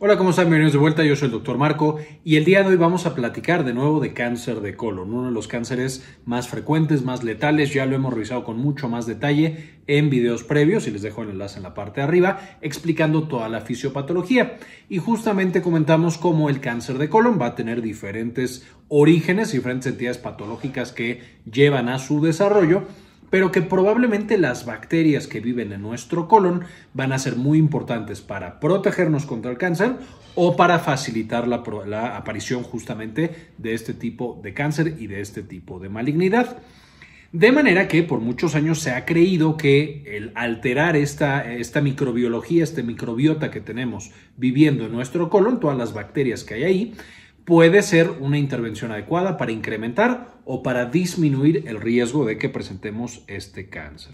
Hola, ¿cómo están? Bienvenidos de vuelta, yo soy el doctor Marco y el día de hoy vamos a platicar de nuevo de cáncer de colon, uno de los cánceres más frecuentes, más letales, ya lo hemos revisado con mucho más detalle en videos previos y les dejo el enlace en la parte de arriba explicando toda la fisiopatología y justamente comentamos cómo el cáncer de colon va a tener diferentes orígenes, diferentes entidades patológicas que llevan a su desarrollo pero que probablemente las bacterias que viven en nuestro colon van a ser muy importantes para protegernos contra el cáncer o para facilitar la, aparición justamente de este tipo de cáncer y de este tipo de malignidad. De manera que por muchos años se ha creído que el alterar esta, esta microbiología, este microbiota que tenemos viviendo en nuestro colon, todas las bacterias que hay ahí, puede ser una intervención adecuada para incrementar o para disminuir el riesgo de que presentemos este cáncer.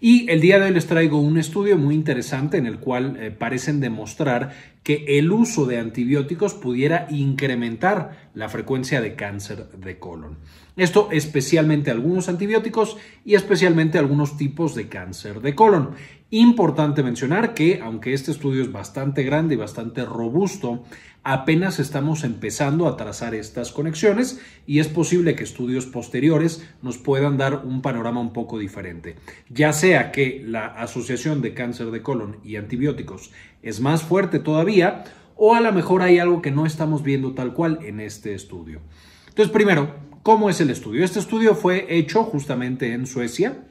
Y el día de hoy les traigo un estudio muy interesante en el cual eh, parecen demostrar que el uso de antibióticos pudiera incrementar la frecuencia de cáncer de colon. Esto especialmente algunos antibióticos y especialmente algunos tipos de cáncer de colon. Importante mencionar que aunque este estudio es bastante grande y bastante robusto, Apenas estamos empezando a trazar estas conexiones y es posible que estudios posteriores nos puedan dar un panorama un poco diferente. Ya sea que la asociación de cáncer de colon y antibióticos es más fuerte todavía o a lo mejor hay algo que no estamos viendo tal cual en este estudio. Entonces, primero, ¿cómo es el estudio? Este estudio fue hecho justamente en Suecia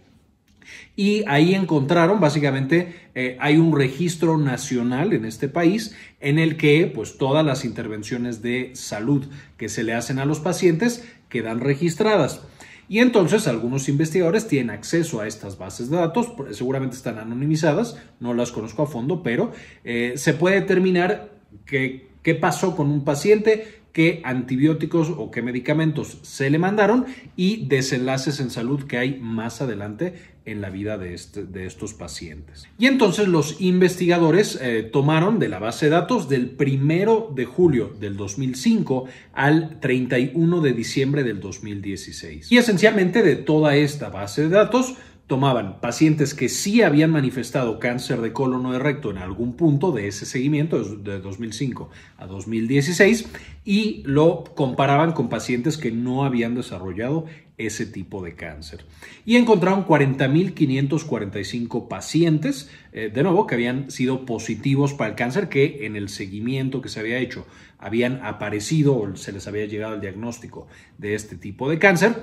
y ahí encontraron, básicamente, eh, hay un registro nacional en este país en el que pues, todas las intervenciones de salud que se le hacen a los pacientes quedan registradas. Y entonces algunos investigadores tienen acceso a estas bases de datos, seguramente están anonimizadas, no las conozco a fondo, pero eh, se puede determinar qué pasó con un paciente, qué antibióticos o qué medicamentos se le mandaron y desenlaces en salud que hay más adelante en la vida de, este, de estos pacientes. Y entonces los investigadores eh, tomaron de la base de datos del 1 de julio del 2005 al 31 de diciembre del 2016. Y esencialmente de toda esta base de datos, tomaban pacientes que sí habían manifestado cáncer de colon o de recto en algún punto de ese seguimiento, de 2005 a 2016, y lo comparaban con pacientes que no habían desarrollado ese tipo de cáncer. Y encontraron 40.545 pacientes, eh, de nuevo, que habían sido positivos para el cáncer, que en el seguimiento que se había hecho habían aparecido o se les había llegado el diagnóstico de este tipo de cáncer.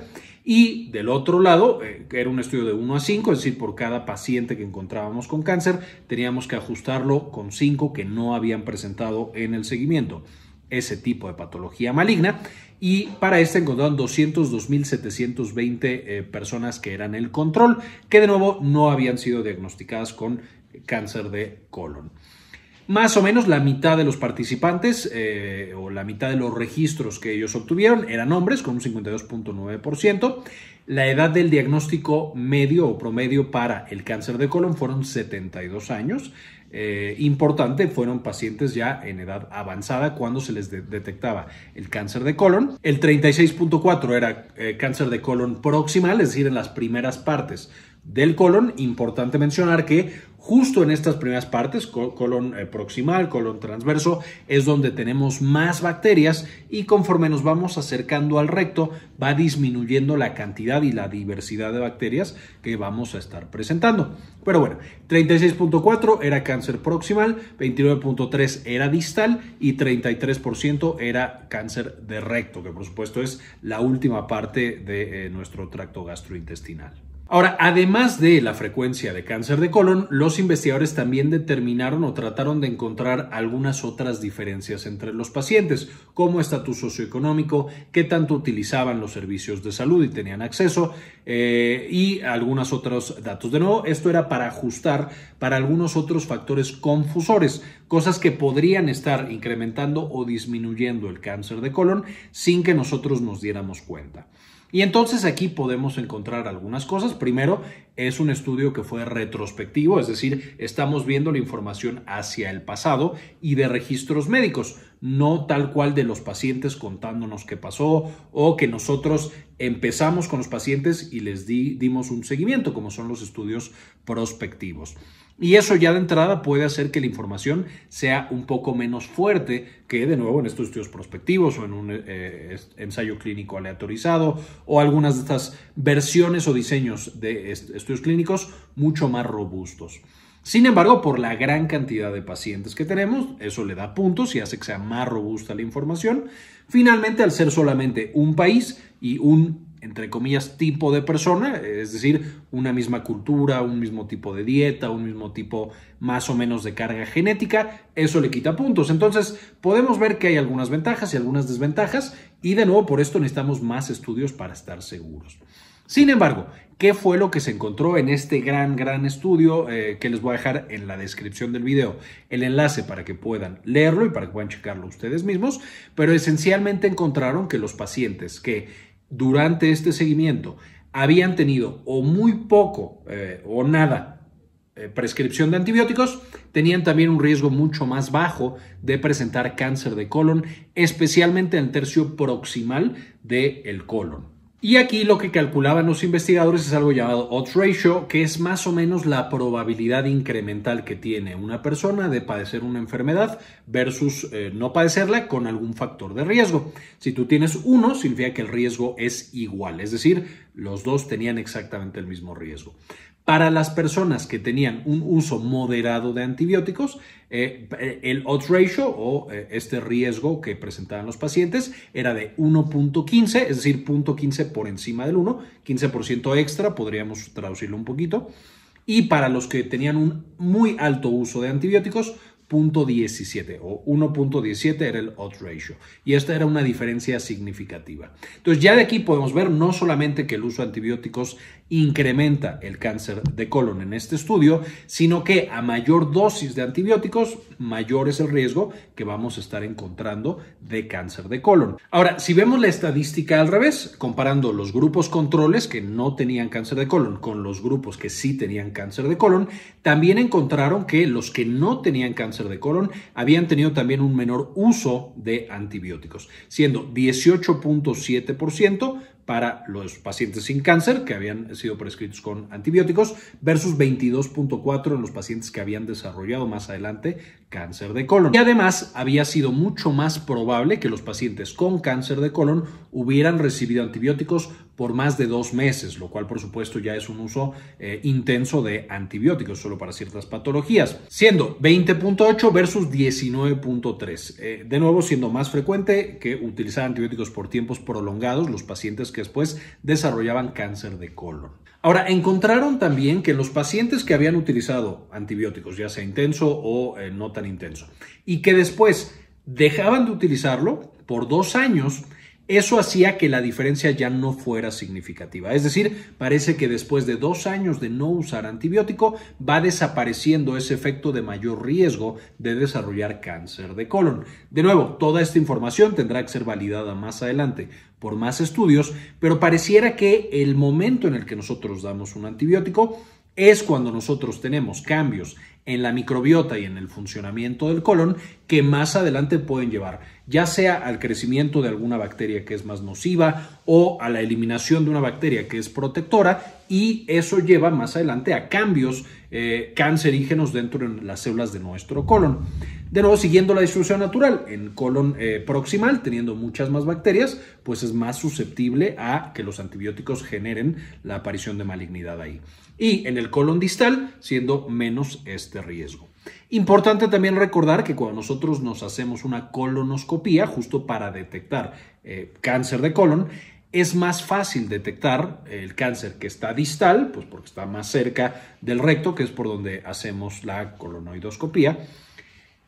Y del otro lado, eh, era un estudio de 1 a 5, es decir, por cada paciente que encontrábamos con cáncer, teníamos que ajustarlo con 5 que no habían presentado en el seguimiento ese tipo de patología maligna. Y para esta encontraron 202.720 eh, personas que eran el control, que de nuevo no habían sido diagnosticadas con cáncer de colon. Más o menos la mitad de los participantes eh, o la mitad de los registros que ellos obtuvieron eran hombres, con un 52.9%. La edad del diagnóstico medio o promedio para el cáncer de colon fueron 72 años eh, importante fueron pacientes ya en edad avanzada cuando se les detectaba el cáncer de colon. El 36.4 era eh, cáncer de colon proximal, es decir, en las primeras partes del colon, importante mencionar que justo en estas primeras partes, colon eh, proximal, colon transverso, es donde tenemos más bacterias y conforme nos vamos acercando al recto va disminuyendo la cantidad y la diversidad de bacterias que vamos a estar presentando. Pero bueno, 36.4 era cáncer proximal, 29.3 era distal y 33% era cáncer de recto, que por supuesto es la última parte de eh, nuestro tracto gastrointestinal. Ahora, además de la frecuencia de cáncer de colon, los investigadores también determinaron o trataron de encontrar algunas otras diferencias entre los pacientes, como estatus socioeconómico, qué tanto utilizaban los servicios de salud y tenían acceso, eh, y algunos otros datos. De nuevo, esto era para ajustar para algunos otros factores confusores, cosas que podrían estar incrementando o disminuyendo el cáncer de colon sin que nosotros nos diéramos cuenta. Y entonces aquí podemos encontrar algunas cosas. Primero, es un estudio que fue retrospectivo, es decir, estamos viendo la información hacia el pasado y de registros médicos, no tal cual de los pacientes contándonos qué pasó o que nosotros empezamos con los pacientes y les dimos un seguimiento, como son los estudios prospectivos. Y eso ya de entrada puede hacer que la información sea un poco menos fuerte que de nuevo en estos estudios prospectivos o en un eh, ensayo clínico aleatorizado o algunas de estas versiones o diseños de estudios clínicos mucho más robustos. Sin embargo, por la gran cantidad de pacientes que tenemos, eso le da puntos y hace que sea más robusta la información. Finalmente, al ser solamente un país y un entre comillas, tipo de persona, es decir, una misma cultura, un mismo tipo de dieta, un mismo tipo más o menos de carga genética, eso le quita puntos. Entonces, podemos ver que hay algunas ventajas y algunas desventajas, y de nuevo, por esto necesitamos más estudios para estar seguros. Sin embargo, ¿qué fue lo que se encontró en este gran, gran estudio eh, que les voy a dejar en la descripción del video? El enlace para que puedan leerlo y para que puedan checarlo ustedes mismos, pero esencialmente encontraron que los pacientes que durante este seguimiento habían tenido o muy poco eh, o nada eh, prescripción de antibióticos, tenían también un riesgo mucho más bajo de presentar cáncer de colon, especialmente en el tercio proximal del colon. Y aquí lo que calculaban los investigadores es algo llamado odds ratio, que es más o menos la probabilidad incremental que tiene una persona de padecer una enfermedad versus eh, no padecerla con algún factor de riesgo. Si tú tienes uno, significa que el riesgo es igual, es decir, los dos tenían exactamente el mismo riesgo. Para las personas que tenían un uso moderado de antibióticos, eh, eh, el odds ratio o eh, este riesgo que presentaban los pacientes era de 1.15, es decir, 0.15 por encima del 1, 15% extra, podríamos traducirlo un poquito. Y para los que tenían un muy alto uso de antibióticos, 0.17 o 1.17 era el odds ratio y esta era una diferencia significativa. Entonces ya de aquí podemos ver no solamente que el uso de antibióticos incrementa el cáncer de colon en este estudio, sino que a mayor dosis de antibióticos, mayor es el riesgo que vamos a estar encontrando de cáncer de colon. Ahora, si vemos la estadística al revés, comparando los grupos controles que no tenían cáncer de colon con los grupos que sí tenían cáncer de colon, también encontraron que los que no tenían cáncer de colon habían tenido también un menor uso de antibióticos, siendo 18.7% para los pacientes sin cáncer que habían sido prescritos con antibióticos versus 22.4 en los pacientes que habían desarrollado más adelante cáncer de colon. Y además había sido mucho más probable que los pacientes con cáncer de colon hubieran recibido antibióticos por más de dos meses, lo cual por supuesto ya es un uso eh, intenso de antibióticos solo para ciertas patologías, siendo 20.8 versus 19.3. Eh, de nuevo, siendo más frecuente que utilizar antibióticos por tiempos prolongados los pacientes que después desarrollaban cáncer de colon. Ahora, encontraron también que los pacientes que habían utilizado antibióticos, ya sea intenso o eh, no tan intenso, y que después dejaban de utilizarlo por dos años, eso hacía que la diferencia ya no fuera significativa. Es decir, parece que después de dos años de no usar antibiótico va desapareciendo ese efecto de mayor riesgo de desarrollar cáncer de colon. De nuevo, toda esta información tendrá que ser validada más adelante por más estudios, pero pareciera que el momento en el que nosotros damos un antibiótico es cuando nosotros tenemos cambios en la microbiota y en el funcionamiento del colon que más adelante pueden llevar, ya sea al crecimiento de alguna bacteria que es más nociva o a la eliminación de una bacteria que es protectora y eso lleva más adelante a cambios eh, cancerígenos dentro de las células de nuestro colon. De nuevo, siguiendo la distribución natural, en colon eh, proximal, teniendo muchas más bacterias, pues es más susceptible a que los antibióticos generen la aparición de malignidad ahí. Y en el colon distal, siendo menos este riesgo. Importante también recordar que cuando nosotros nos hacemos una colonoscopía, justo para detectar eh, cáncer de colon, es más fácil detectar el cáncer que está distal, pues porque está más cerca del recto, que es por donde hacemos la colonoidoscopía.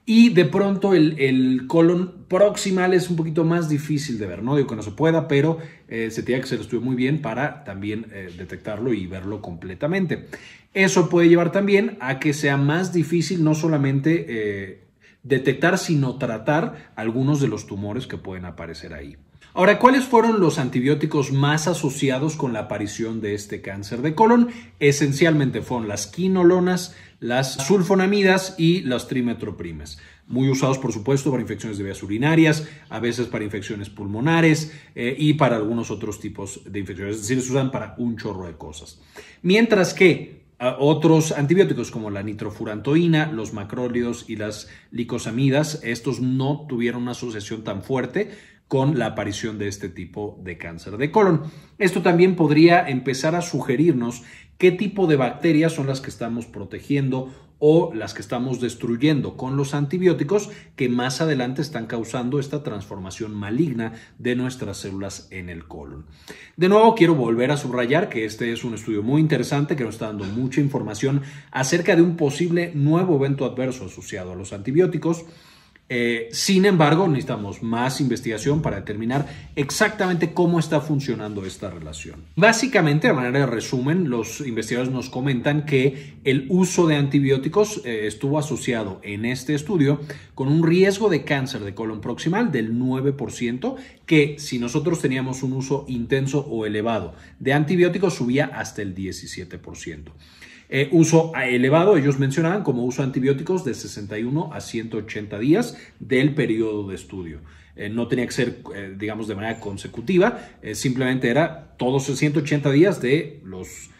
Y de pronto el, colon proximal es un poquito más difícil de ver. No digo que no se pueda, pero eh, se tiene que ser muy bien para también eh, detectarlo y verlo completamente. Eso puede llevar también a que sea más difícil no solamente eh, detectar, sino tratar algunos de los tumores que pueden aparecer ahí. Ahora, ¿cuáles fueron los antibióticos más asociados con la aparición de este cáncer de colon? Esencialmente fueron las quinolonas, las sulfonamidas y las trimetroprimes. Muy usados, por supuesto, para infecciones de vías urinarias, a veces para infecciones pulmonares eh, y para algunos otros tipos de infecciones. Es decir, se usan para un chorro de cosas. Mientras que ah, otros antibióticos como la nitrofurantoína, los macrólidos y las licosamidas. Estos no tuvieron una asociación tan fuerte, con la aparición de este tipo de cáncer de colon. Esto también podría empezar a sugerirnos qué tipo de bacterias son las que estamos protegiendo o las que estamos destruyendo con los antibióticos que más adelante están causando esta transformación maligna de nuestras células en el colon. De nuevo, quiero volver a subrayar que este es un estudio muy interesante que nos está dando mucha información acerca de un posible nuevo evento adverso asociado a los antibióticos eh, sin embargo, necesitamos más investigación para determinar exactamente cómo está funcionando esta relación. Básicamente, de manera de resumen, los investigadores nos comentan que el uso de antibióticos eh, estuvo asociado en este estudio con un riesgo de cáncer de colon proximal del 9%, que si nosotros teníamos un uso intenso o elevado de antibióticos subía hasta el 17%. Eh, uso elevado, ellos mencionaban como uso antibióticos de 61 a 180 días del periodo de estudio. Eh, no tenía que ser, eh, digamos, de manera consecutiva, simplemente era todos 180 días de los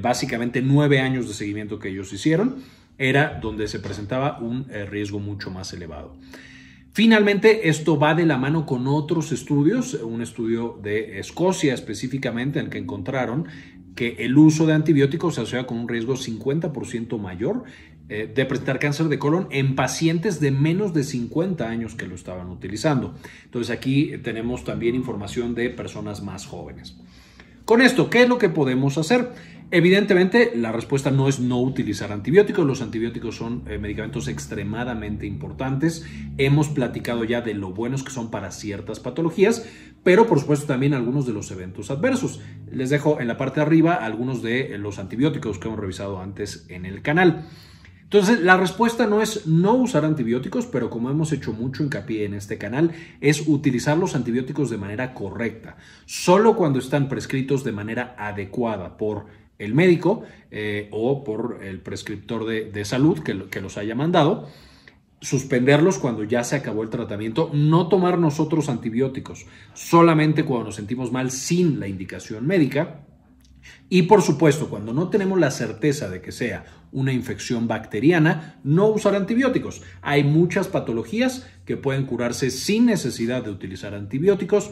básicamente nueve años de seguimiento que ellos hicieron, era donde se presentaba un riesgo mucho más elevado. Finalmente, esto va de la mano con otros estudios, un estudio de Escocia específicamente en el que encontraron que el uso de antibióticos se asocia con un riesgo 50% mayor eh, de presentar cáncer de colon en pacientes de menos de 50 años que lo estaban utilizando. Entonces aquí tenemos también información de personas más jóvenes. Con esto, ¿qué es lo que podemos hacer? Evidentemente, la respuesta no es no utilizar antibióticos. Los antibióticos son eh, medicamentos extremadamente importantes. Hemos platicado ya de lo buenos que son para ciertas patologías, pero por supuesto también algunos de los eventos adversos. Les dejo en la parte de arriba algunos de los antibióticos que hemos revisado antes en el canal. Entonces, la respuesta no es no usar antibióticos, pero como hemos hecho mucho hincapié en este canal, es utilizar los antibióticos de manera correcta, solo cuando están prescritos de manera adecuada por el médico eh, o por el prescriptor de, salud que, que, los haya mandado, suspenderlos cuando ya se acabó el tratamiento, no tomar nosotros antibióticos, solamente cuando nos sentimos mal sin la indicación médica. Y por supuesto, cuando no tenemos la certeza de que sea una infección bacteriana, no usar antibióticos. Hay muchas patologías que pueden curarse sin necesidad de utilizar antibióticos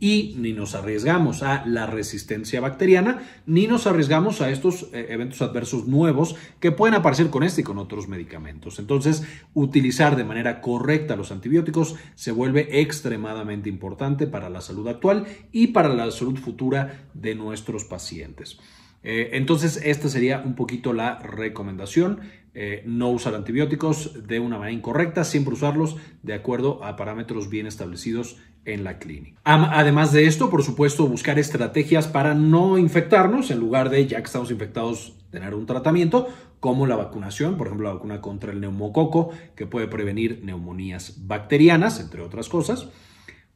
y ni nos arriesgamos a la resistencia bacteriana, ni nos arriesgamos a estos eh, eventos adversos nuevos que pueden aparecer con este y con otros medicamentos. Entonces, utilizar de manera correcta los antibióticos se vuelve extremadamente importante para la salud actual y para la salud futura de nuestros pacientes. Eh, entonces, esta sería un poquito la recomendación. Eh, no usar antibióticos de una manera incorrecta, siempre usarlos de acuerdo a parámetros bien establecidos en la clínica. Además de esto, por supuesto, buscar estrategias para no infectarnos en lugar de, ya que estamos infectados, tener un tratamiento, como la vacunación, por ejemplo, la vacuna contra el neumococo, que puede prevenir neumonías bacterianas, entre otras cosas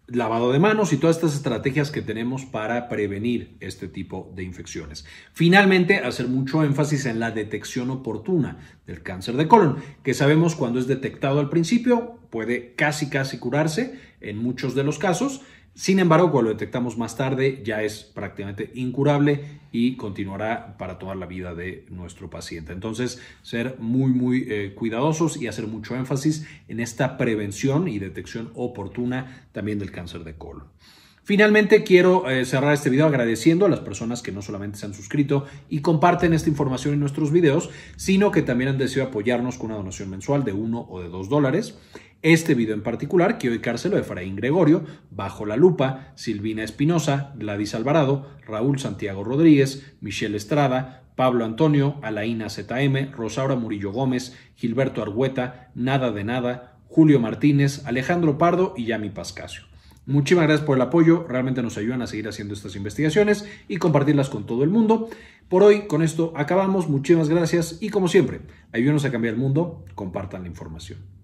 lavado de manos y todas estas estrategias que tenemos para prevenir este tipo de infecciones. Finalmente, hacer mucho énfasis en la detección oportuna del cáncer de colon, que sabemos cuando es detectado al principio puede casi casi curarse en muchos de los casos, sin embargo, cuando lo detectamos más tarde, ya es prácticamente incurable y continuará para toda la vida de nuestro paciente. Entonces, ser muy, muy eh, cuidadosos y hacer mucho énfasis en esta prevención y detección oportuna también del cáncer de colon. Finalmente, quiero eh, cerrar este video agradeciendo a las personas que no solamente se han suscrito y comparten esta información en nuestros videos, sino que también han decidido apoyarnos con una donación mensual de uno o de dos dólares. Este video en particular hoy cárcelo de Efraín Gregorio, Bajo la Lupa, Silvina Espinosa, Gladys Alvarado, Raúl Santiago Rodríguez, Michelle Estrada, Pablo Antonio, Alaina ZM, Rosaura Murillo Gómez, Gilberto Argüeta, Nada de Nada, Julio Martínez, Alejandro Pardo y Yami Pascasio. Muchísimas gracias por el apoyo, realmente nos ayudan a seguir haciendo estas investigaciones y compartirlas con todo el mundo. Por hoy con esto acabamos, muchísimas gracias y como siempre, ayúdenos a cambiar el mundo, compartan la información.